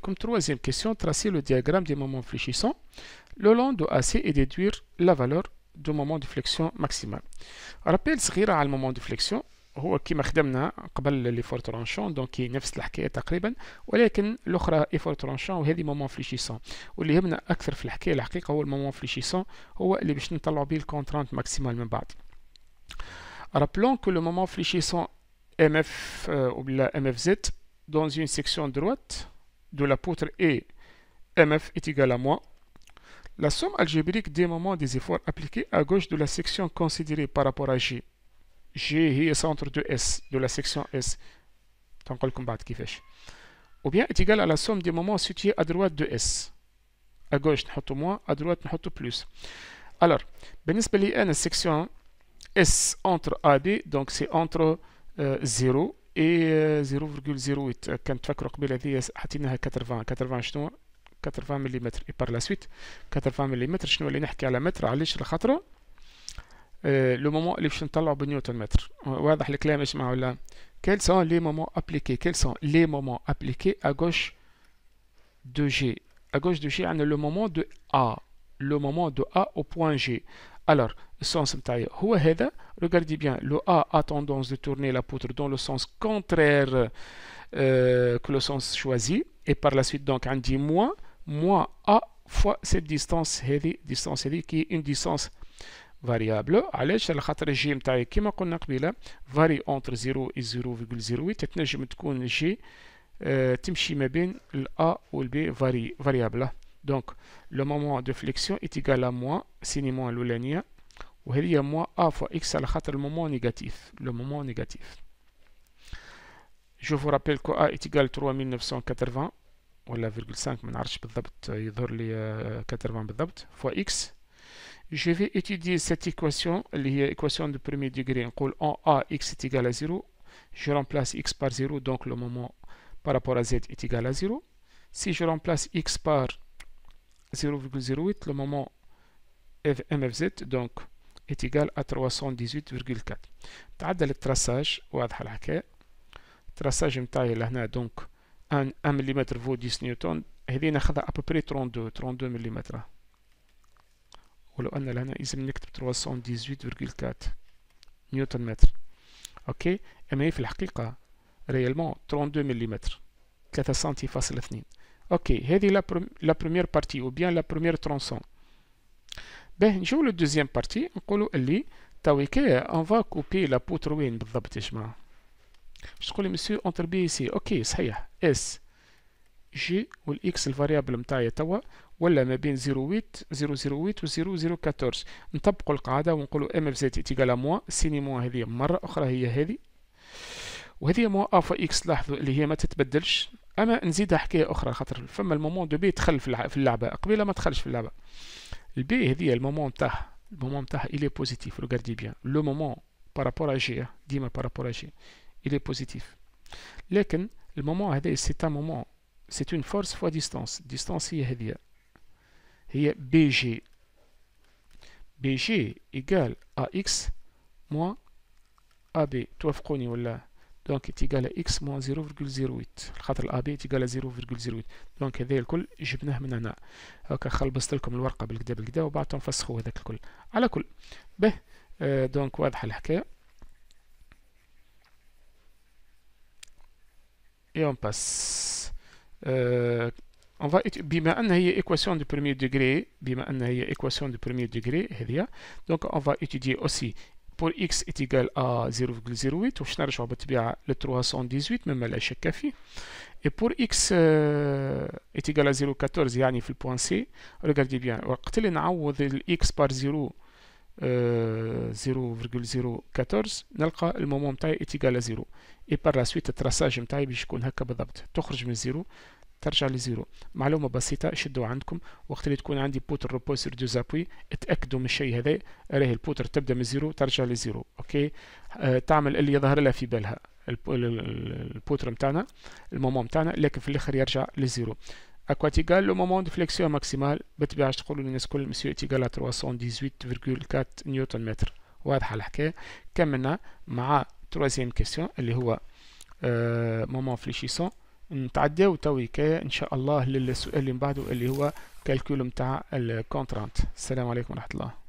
Comme troisième question, tracer le diagramme des moments fléchissants le long de AC et déduire la valeur du moment de flexion maximal. Rappelons qu'il y a le moment de flexion, c'est ce qui nous avons déjà vu avant l'effort tranchant, donc qui est la même histoire. Mais l'autre effort tranchant, est le moment fléchissant, Ce qui est le plus important. Le moment fléchissant est celui qui nous donne le contrainte maximale. Rappelons que le moment fléchissant MFZ euh, dans une section droite de la poutre et MF est égal à moins, la somme algébrique des moments des efforts appliqués à gauche de la section considérée par rapport à G. G est centre de S, de la section S. Donc, le combat qui fait. Ou bien est égal à la somme des moments situés à droite de S. À gauche, nous moins, à droite, nous plus. Alors, بالنسبة لي section S entre A donc c'est entre 0 euh, اي 0.08 euh, كانت تفكروا قبيله هذه حطيناها 80 80 شنو 80 ملم اي بار لا سويت 80 ملم شنو اللي نحكي على متر علاش الخطره لو euh, مومون اللي باش نطلعوا بنيوتن متر واضح الكلام اسمع ولا كيل سون لي مومون ابليكي كيل سون لي مومون ابليكي ا غوش دو جي ا غوش دو جي عندنا لو مومون دو ا لو مومون دو ا او بوين جي Alors, le sens regardez bien, le A a tendance de tourner la poutre dans le sens contraire euh, que le sens choisi, et par la suite, donc, on dit moins, moins A fois cette distance, distance qui est une distance variable je vais خاطر régime varie entre 0 et 0.08 تنجم تكون le ما بين le B, varie variable. Donc, le moment de flexion est égal à moins sin moins il ou a moins a fois x à la le moment négatif. Le moment négatif. Je vous rappelle que a est égal à 3980, ولا 5 بالضبط 80 fois x je vais étudier cette équation, l'équation euh, de premier degré. En A, x est égal à 0. Je remplace x par 0, donc le moment par rapport à z est égal à 0. Si je remplace x par 0,08 le moment MFZ donc est égal à 318,4 تعدى للتراساج واضحة traçage, التراساج متاعي لهنا donc, 1 mm vaut 10 نيوتن هذه peu près 32 32 on ولو ان لهنا a نكتب 318,4 نيوتن متر اوكي اما في الحقيقة ريالمون 32 ملم 3 سنتي فاصل 2 اوكي هذه لا بروميير بارتي او بيان لا بروميير ترونسون باه نجيو دوزيام بارتي نقولوا اللي توا كي اون فا كوبي لا بوتر وين بالضبط يا جماعه باش تقولي مسيو اونتر بي سي اوكي صحيح اس جي والاكس الفاريابل نتاعي توا ولا ما بين 08 008 و 0014 نطبقوا القاعده ونقولوا ام اف زد ا موان سيني موان هذه مره اخرى هي هذه وهذه موان ا فوا اكس لاحظوا اللي هي ما تتبدلش اما نزيد حكايه اخرى خاطر فما المومون دو بي دخل في اللعبه قبيله ما دخلش في اللعبه البي هذه المومون تاعها المومون تاعها الي بوزيتيف روكاردي بيان لو مومون بارابور اجي ديما بارابور اجي الي بوزيتيف لكن المومون هذا سي تا مومون سي اون فورس فوا ديستونس ديستونس هي هذه هي بي جي بي جي ايكال ا اكس موان ا بي توافقوني ولا دونك تيقال اكس موان 0.08 الخطر الابي تيقال 0.08 دونك هذا الكل جبناه من هنا هكا خلبصت لكم الورقه بالكدا بالكدا وبعد تنفسخو هذاك الكل على كل به دونك آه، واضحه الحكايه يوم باس passe. Euh, بما أن هي ايكواسيون دو premier ديغري بما أن هي ايكواسيون دو premier ديغري هذه, دونك اون va ايتيدي اوسي بور اكس اتيكال ا 0.08 وباش نرجعو بالطبيعه ل 318 مما لا شك فيه اي بور اكس اتيكال ا 0.14 يعني في البوان سي ريكاردي بيان وقت اللي نعوض الاكس بار 0 0.014 نلقى المومون تاعي ا 0 اي بار لا سويت التراساج تاعي باش يكون هكا بالضبط تخرج من 0 ترجع لزيرو معلومة بسيطة شدوا عندكم وقت اللي تكون عندي بوتر ريبوسر دو زابوي اتأكدوا من الشيء هذا راهي البوتر تبدأ من زيرو ترجع لزيرو اوكي آه تعمل اللي يظهر لها في بالها البوتر نتاعنا المومون نتاعنا لكن في الاخر يرجع لزيرو اكواتيكال لو مومون دو فليكسيون ماكسيمال بالطبيعة تقولوا للناس الكل مسيو ايتيكال 318.4 نيوتن متر واضحة الحكاية كملنا مع تروازيام كيسيون اللي هو آه مومون فليشيسون نتعداو كي ان شاء الله للسؤال اللي من بعده اللي هو كالكول نتاع الكونترانت السلام عليكم ورحمه الله